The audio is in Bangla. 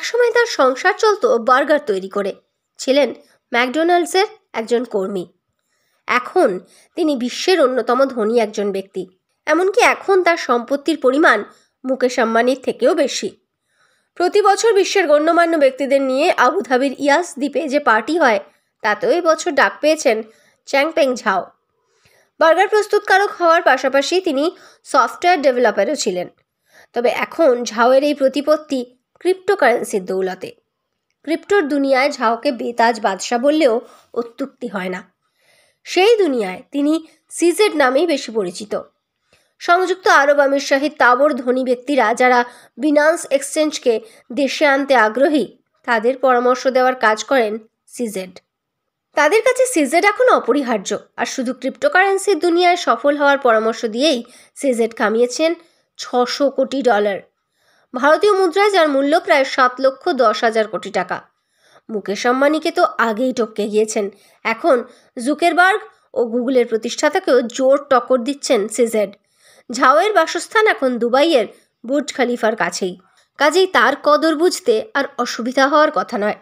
একসময় তার সংসার চলত বার্গার তৈরি করে ছিলেন ম্যাকডোনাল্ডসের একজন কর্মী এখন তিনি বিশ্বের অন্যতম ধনী একজন ব্যক্তি এমনকি এখন তার সম্পত্তির পরিমাণ মুকেশ আম্বানির থেকেও বেশি প্রতি বছর বিশ্বের গণ্যমান্য ব্যক্তিদের নিয়ে আবুধাবির ইয়াস দ্বীপে যে পার্টি হয় তাতেও বছর ডাক পেয়েছেন চ্যাংপেং ঝাও বার্গার প্রস্তুতকারক হওয়ার পাশাপাশি তিনি সফটওয়্যার ডেভেলপারও ছিলেন তবে এখন ঝাওয়ের এই প্রতিপত্তি ক্রিপ্টোকারেন্সির দৌলতে ক্রিপ্টোর দুনিয়ায় ঝাওকে বেতাজ বাদশাহ বললেও অত্যুক্তি হয় না সেই দুনিয়ায় তিনি সিজেড নামেই বেশি পরিচিত সংযুক্ত আরব আমির শাহী তাবর ধনী ব্যক্তিরা যারা বিনান্স এক্সচেঞ্জকে দেশে আনতে আগ্রহী তাদের পরামর্শ দেওয়ার কাজ করেন সিজেড তাদের কাছে সিজেড এখন অপরিহার্য আর শুধু ক্রিপ্টোকারেন্সির দুনিয়ায় সফল হওয়ার পরামর্শ দিয়েই সিজেড কামিয়েছেন ছশো কোটি ডলার ভারতীয় মুদ্রায় যার মূল্য প্রায় সাত লক্ষ দশ হাজার কোটি টাকা মুকেশ আম্বানিকে তো আগেই টপকে গিয়েছেন এখন জুকেরবার্গ ও গুগলের প্রতিষ্ঠাতাকেও জোর টক্কর দিচ্ছেন সিজেড ঝাওয়ের বাসস্থান এখন দুবাইয়ের বুর্জ খালিফার কাছেই কাজেই তার কদর বুঝতে আর অসুবিধা হওয়ার কথা নয়